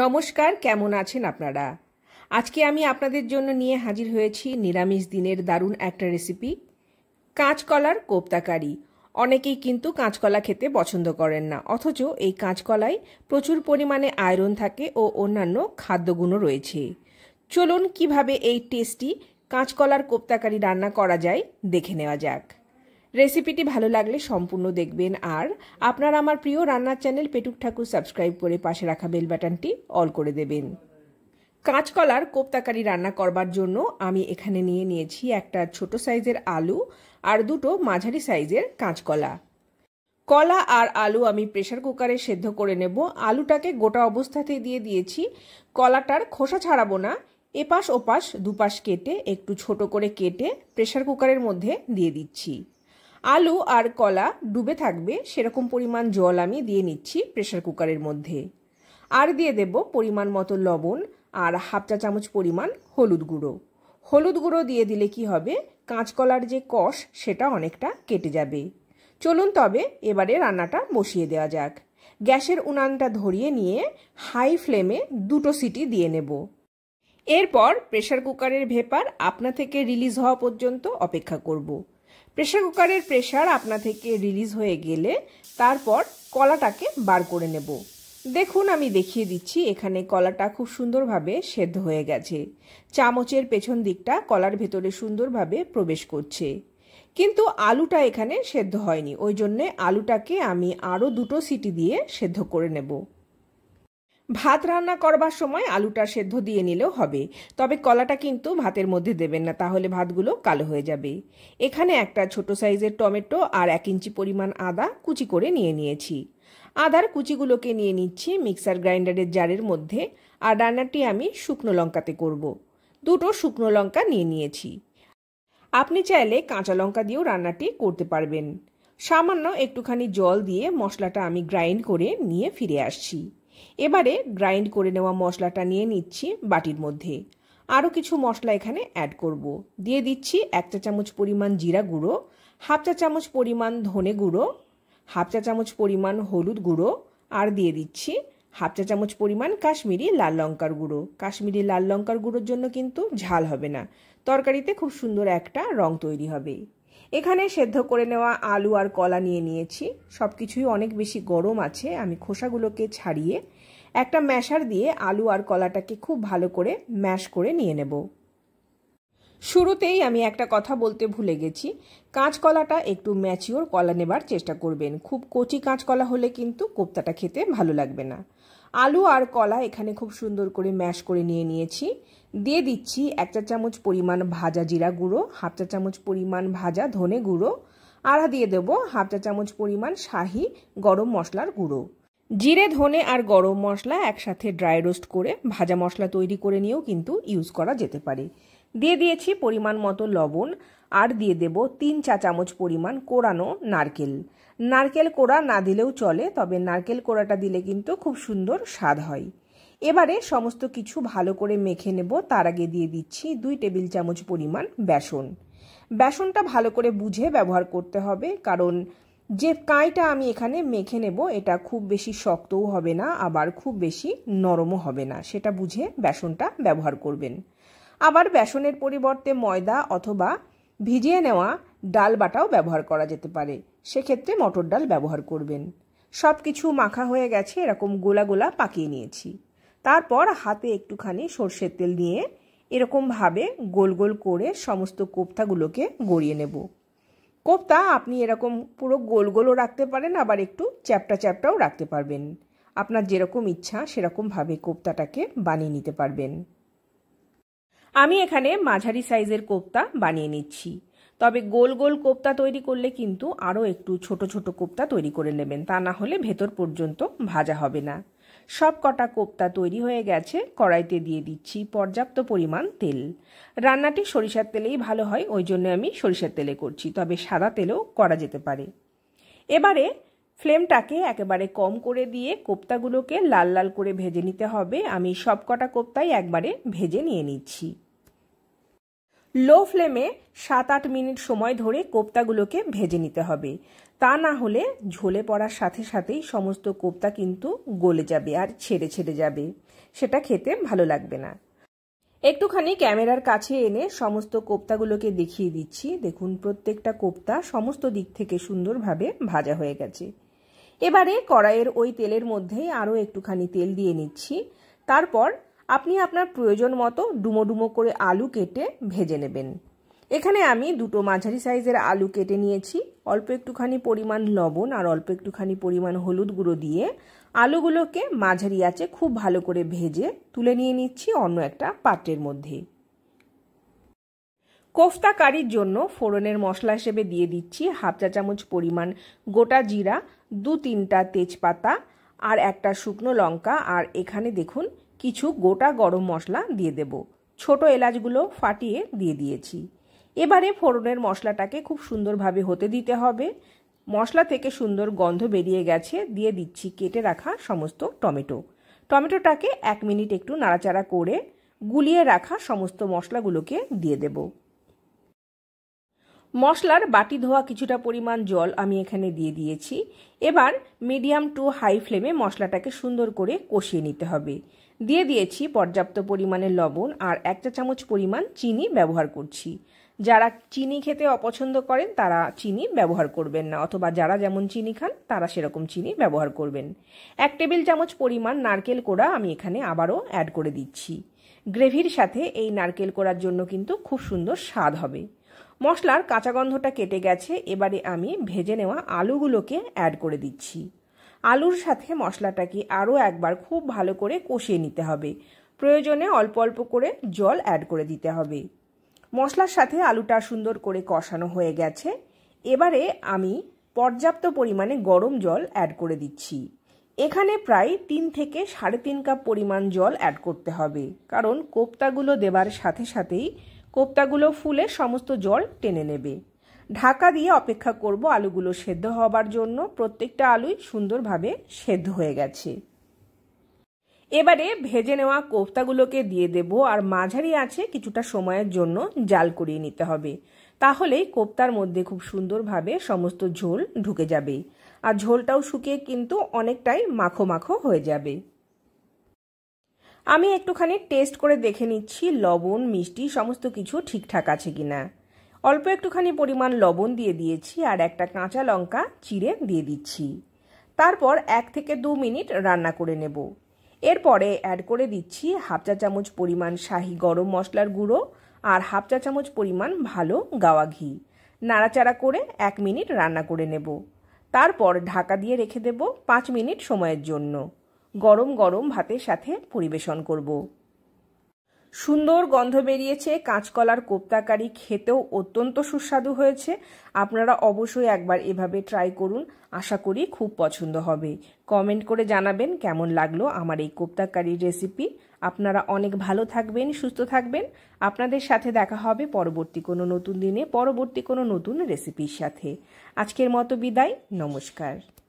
নমস্কার কেমন আছেন আপনারা আজকে আমি আপনাদের জন্য নিয়ে হাজির হয়েছি নিরামিষ দিনের দারুণ একটা রেসিপি কাঁচকলার কোপ্তাকারি অনেকেই কিন্তু কাঁচকলা খেতে পছন্দ করেন না অথচ এই কাঁচকলায় প্রচুর পরিমাণে আয়রন থাকে ও অন্যান্য খাদ্যগুণও রয়েছে চলুন কিভাবে এই টেস্টি কাঁচকলার কোপ্তাকারি রান্না করা যায় দেখে নেওয়া যাক রেসিপিটি ভালো লাগলে সম্পূর্ণ দেখবেন আর আপনার আমার প্রিয় রান্নার চ্যানেল পেটুক ঠাকুর সাবস্ক্রাইব করে পাশে রাখা বেল বাটনটি অল করে দেবেন কাঁচকলার কোপ্তাকারি রান্না করবার জন্য আমি এখানে নিয়ে নিয়েছি একটা ছোট সাইজের আলু আর দুটো মাঝারি সাইজের কাঁচকলা কলা আর আলু আমি প্রেশার কুকারে সেদ্ধ করে নেব আলুটাকে গোটা অবস্থাতেই দিয়ে দিয়েছি কলাটার খোসা ছাড়াবো না এপাশ ওপাশ দুপাশ কেটে একটু ছোট করে কেটে প্রেশার কুকারের মধ্যে দিয়ে দিচ্ছি আলু আর কলা ডুবে থাকবে সেরকম পরিমাণ জল আমি দিয়ে নিচ্ছি প্রেশার কুকারের মধ্যে আর দিয়ে দেব পরিমাণ মতো লবণ আর হাফ চা চামচ পরিমাণ হলুদ গুঁড়ো হলুদ গুঁড়ো দিয়ে দিলে কি হবে কাঁচকলার যে কষ সেটা অনেকটা কেটে যাবে চলুন তবে এবারে রান্নাটা বসিয়ে দেওয়া যাক গ্যাসের উনানটা ধরিয়ে নিয়ে হাই ফ্লেমে দুটো সিটি দিয়ে নেব এরপর প্রেশার কুকারের ভেপার আপনা থেকে রিলিজ হওয়া পর্যন্ত অপেক্ষা করবো প্রেশার কুকারের প্রেশার আপনা থেকে রিলিজ হয়ে গেলে তারপর কলাটাকে বার করে নেব দেখুন আমি দেখিয়ে দিচ্ছি এখানে কলাটা খুব সুন্দরভাবে সেদ্ধ হয়ে গেছে চামচের পেছন দিকটা কলার ভেতরে সুন্দরভাবে প্রবেশ করছে কিন্তু আলুটা এখানে সেদ্ধ হয়নি ওই জন্যে আলুটাকে আমি আরও দুটো সিটি দিয়ে সেদ্ধ করে নেব ভাত রান্না করবার সময় আলুটা সেদ্ধ দিয়ে নিলেও হবে তবে কলাটা কিন্তু ভাতের মধ্যে দেবেন না তাহলে ভাতগুলো কালো হয়ে যাবে এখানে একটা ছোট সাইজের টমেটো আর এক ইঞ্চি পরিমাণ আদা কুচি করে নিয়ে নিয়েছি আদার কুচিগুলোকে নিয়ে নিচ্ছি মিক্সার গ্রাইন্ডারের জারের মধ্যে আর রান্নাটি আমি শুকনো লঙ্কাতে করব। দুটো শুকনো লঙ্কা নিয়ে নিয়েছি আপনি চাইলে কাঁচা লঙ্কা দিয়েও রান্নাটি করতে পারবেন সামান্য একটুখানি জল দিয়ে মশলাটা আমি গ্রাইন্ড করে নিয়ে ফিরে আসছি এবারে গ্রাইন্ড করে নেওয়া মশলাটা নিয়ে নিচ্ছি বাটির মধ্যে আরও কিছু মশলা এখানে অ্যাড করব। দিয়ে দিচ্ছি এক চা চামচ পরিমাণ জিরা গুঁড়ো হাফ চা চামচ পরিমাণ ধনে গুঁড়ো হাফ চা চামচ পরিমাণ হলুদ গুঁড়ো আর দিয়ে দিচ্ছি হাফ চা চামচ পরিমাণ কাশ্মীরি লাল লঙ্কার গুঁড়ো কাশ্মীরি লাল লঙ্কার গুঁড়োর জন্য কিন্তু ঝাল হবে না তরকারিতে খুব সুন্দর একটা রং তৈরি হবে এখানে সেদ্ধ করে নেওয়া আলু আর কলা নিয়ে নিয়েছি সব কিছুই অনেক বেশি গরম আছে আমি খোসাগুলোকে ছাড়িয়ে একটা ম্যাশার দিয়ে আলু আর কলাটাকে খুব ভালো করে ম্যাশ করে নিয়ে নেব শুরুতেই আমি একটা কথা বলতে ভুলে গেছি কাঁচকলাটা একটু ম্যাচিওর কলা নেবার চেষ্টা করবেন খুব কচি কাঁচকলা হলে কিন্তু কোপ্তাটা খেতে ভালো লাগবে না আলু আর কলা এখানে খুব সুন্দর করে ম্যাশ করে নিয়ে নিয়েছি দিয়ে দিচ্ছি এক চা চামচ পরিমাণ ভাজা জিরা গুঁড়ো হাফ চা চামচ পরিমাণ ভাজা ধনে গুঁড়ো আড়া দিয়ে দেবো হাফ চা চামচ পরিমাণ শাহি গরম মশলার গুঁড়ো জিরে ধনে আর গরম মশলা একসাথে ড্রাই রোস্ট করে ভাজা মশলা তৈরি করে নিয়েও কিন্তু ইউজ করা যেতে পারে দিয়ে দিয়েছি পরিমাণ মতো লবণ আর দিয়ে দেব তিন চা চামচ পরিমাণ কোরানো নারকেল নারকেল কোড়া না দিলেও চলে তবে নারকেল কোড়াটা দিলে কিন্তু খুব সুন্দর স্বাদ হয় এবারে সমস্ত কিছু ভালো করে মেখে নেব তার আগে দিয়ে দিচ্ছি দুই টেবিল চামচ পরিমাণ বেসন বেসনটা ভালো করে বুঝে ব্যবহার করতে হবে কারণ যে কাঁইটা আমি এখানে মেখে নেব এটা খুব বেশি শক্তও হবে না আবার খুব বেশি নরমও হবে না সেটা বুঝে বেসনটা ব্যবহার করবেন আবার বেসনের পরিবর্তে ময়দা অথবা ভিজিয়ে নেওয়া ডাল বাটাও ব্যবহার করা যেতে পারে সেক্ষেত্রে মটর ডাল ব্যবহার করবেন সব কিছু মাখা হয়ে গেছে এরকম গোলা গোলা পাকিয়ে নিয়েছি তারপর হাতে একটুখানি সর্ষের তেল নিয়ে এরকমভাবে গোল গোল করে সমস্ত কোপ্তাগুলোকে গড়িয়ে নেব কোপ্তা আপনি এরকম পুরো গোল গোলও রাখতে পারেন আবার একটু চ্যাপটা চ্যাপটাও রাখতে পারবেন আপনার যেরকম ইচ্ছা সেরকমভাবে কোপ্তাটাকে বানিয়ে নিতে পারবেন আমি এখানে মাঝারি সাইজের কোপ্তা বানিয়ে নিচ্ছি তবে গোল গোল কোপ্তা তৈরি করলে কিন্তু আরও একটু ছোট ছোট কোপ্তা তৈরি করে নেবেন তা না হলে ভেতর পর্যন্ত ভাজা হবে না সব কটা কোপ্তা তৈরি হয়ে গেছে কড়াইতে দিয়ে দিচ্ছি পর্যাপ্ত পরিমাণ তেল রান্নাটি সরিষার তেলেই ভালো হয় ওই জন্য আমি সরিষার তেলে করছি তবে সাদা তেলেও করা যেতে পারে এবারে ফ্লেমটাকে একেবারে কম করে দিয়ে কোপ্তাগুলোকে লাল লাল করে ভেজে নিতে হবে আমি সব কটা কোপ্তাই একবারে ভেজে নিয়ে নিচ্ছি লো ফ্লেমে সাত আট মিনিট সময় ধরে কোপ্তাগুলোকে ভেজে নিতে হবে তা না হলে ঝোলে পড়ার সাথে সাথেই সমস্ত কোপ্তা কিন্তু গলে যাবে আর ছেড়ে ছেড়ে যাবে সেটা খেতে ভালো লাগবে না একটুখানি ক্যামেরার কাছে এনে সমস্ত কোপ্তাগুলোকে দেখিয়ে দিচ্ছি দেখুন প্রত্যেকটা কোপ্তা সমস্ত দিক থেকে সুন্দরভাবে ভাজা হয়ে গেছে এবারে কড়াইয়ের ওই তেলের মধ্যেই আরও একটুখানি তেল দিয়ে নিচ্ছি তারপর আপনি আপনার প্রয়োজন মতো ডুমো ডুমো করে আলু কেটে ভেজে নেবেন এখানে আমি দুটো মাঝারি সাইজের আলু কেটে নিয়েছি অল্প একটুখানি পরিমাণ লবণ আর অল্প একটুখানি পরিমাণ হলুদ গুঁড়ো দিয়ে আলুগুলোকে মাঝারি আছে খুব ভালো করে ভেজে তুলে নিয়ে নিচ্ছি অন্য একটা পাত্রের মধ্যে কোফতা কারির জন্য ফোড়নের মশলা হিসেবে দিয়ে দিচ্ছি হাফ চা চামচ পরিমাণ গোটা জিরা দু তিনটা তেজপাতা আর একটা শুকনো লঙ্কা আর এখানে দেখুন কিছু গোটা গরম মশলা দিয়ে দেব ছোট এলাচগুলো ফাটিয়ে দিয়ে দিয়েছি এবারে ফোড়নের মশলাটাকে খুব সুন্দরভাবে হতে দিতে হবে মশলা থেকে সুন্দর গন্ধ বেরিয়ে গেছে দিয়ে দিচ্ছি কেটে রাখা সমস্ত টমেটো টমেটোটাকে এক মিনিট একটু নাড়াচাড়া করে গুলিয়ে রাখা সমস্ত মশলাগুলোকে দিয়ে দেব মশলার বাটি ধোয়া কিছুটা পরিমাণ জল আমি এখানে দিয়ে দিয়েছি এবার মিডিয়াম টু হাই ফ্লেমে মশলাটাকে সুন্দর করে কষিয়ে নিতে হবে দিয়ে দিয়েছি পর্যাপ্ত পরিমাণে লবণ আর এক চা চামচ পরিমাণ চিনি ব্যবহার করছি যারা চিনি খেতে অপছন্দ করেন তারা চিনি ব্যবহার করবেন না অথবা যারা যেমন চিনি খান তারা সেরকম চিনি ব্যবহার করবেন এক টেবিল চামচ পরিমাণ নারকেল কোড়া আমি এখানে আবারও অ্যাড করে দিচ্ছি গ্রেভির সাথে এই নারকেল কোড়ার জন্য কিন্তু খুব সুন্দর স্বাদ হবে মশলার কাঁচা গন্ধটা কেটে গেছে এবারে আমি ভেজে নেওয়া আলুগুলোকে অ্যাড করে দিচ্ছি আলুর সাথে মশলাটাকে আরও একবার খুব ভালো করে কষিয়ে নিতে হবে প্রয়োজনে অল্প অল্প করে জল অ্যাড করে দিতে হবে মশলার সাথে আলুটা সুন্দর করে কষানো হয়ে গেছে এবারে আমি পর্যাপ্ত পরিমাণে গরম জল অ্যাড করে দিচ্ছি এখানে প্রায় তিন থেকে সাড়ে তিন কাপ পরিমাণ জল অ্যাড করতে হবে কারণ কোপ্তাগুলো দেবার সাথে সাথেই কোপ্তাগুলো ফুলে সমস্ত জল টেনে নেবে ঢাকা দিয়ে অপেক্ষা করব আলুগুলো সেদ্ধ হবার জন্য প্রত্যেকটা আলুই সুন্দরভাবে সেদ্ধ হয়ে গেছে এবারে ভেজে নেওয়া কোফতাগুলোকে দিয়ে দেব আর মাঝারি আছে কিছুটা সময়ের জন্য জাল করিয়ে নিতে হবে তাহলেই কোপ্তার মধ্যে খুব সুন্দরভাবে সমস্ত ঝোল ঢুকে যাবে আর ঝোলটাও শুকিয়ে কিন্তু অনেকটাই মাখো মাখো হয়ে যাবে আমি একটুখানি টেস্ট করে দেখে নিচ্ছি লবণ মিষ্টি সমস্ত কিছু ঠিকঠাক আছে কিনা অল্প একটুখানি পরিমাণ লবণ দিয়ে দিয়েছি আর একটা কাঁচা লঙ্কা চিড়ে দিয়ে দিচ্ছি তারপর এক থেকে দু মিনিট রান্না করে নেব এরপরে অ্যাড করে দিচ্ছি হাফ চা চামচ পরিমাণ শাহি গরম মশলার গুঁড়ো আর হাফ চা চামচ পরিমাণ ভালো গাওয়া ঘি নাড়াচাড়া করে এক মিনিট রান্না করে নেব তারপর ঢাকা দিয়ে রেখে দেব পাঁচ মিনিট সময়ের জন্য গরম গরম ভাতের সাথে পরিবেশন করবো সুন্দর গন্ধ বেরিয়েছে কাঁচকলার কোপ্তাকারি খেতেও অত্যন্ত সুস্বাদু হয়েছে আপনারা অবশ্যই একবার এভাবে ট্রাই করুন আশা করি খুব পছন্দ হবে কমেন্ট করে জানাবেন কেমন লাগলো আমার এই কোপ্তাকারির রেসিপি আপনারা অনেক ভালো থাকবেন সুস্থ থাকবেন আপনাদের সাথে দেখা হবে পরবর্তী কোনো নতুন দিনে পরবর্তী কোনো নতুন রেসিপির সাথে আজকের মতো বিদায় নমস্কার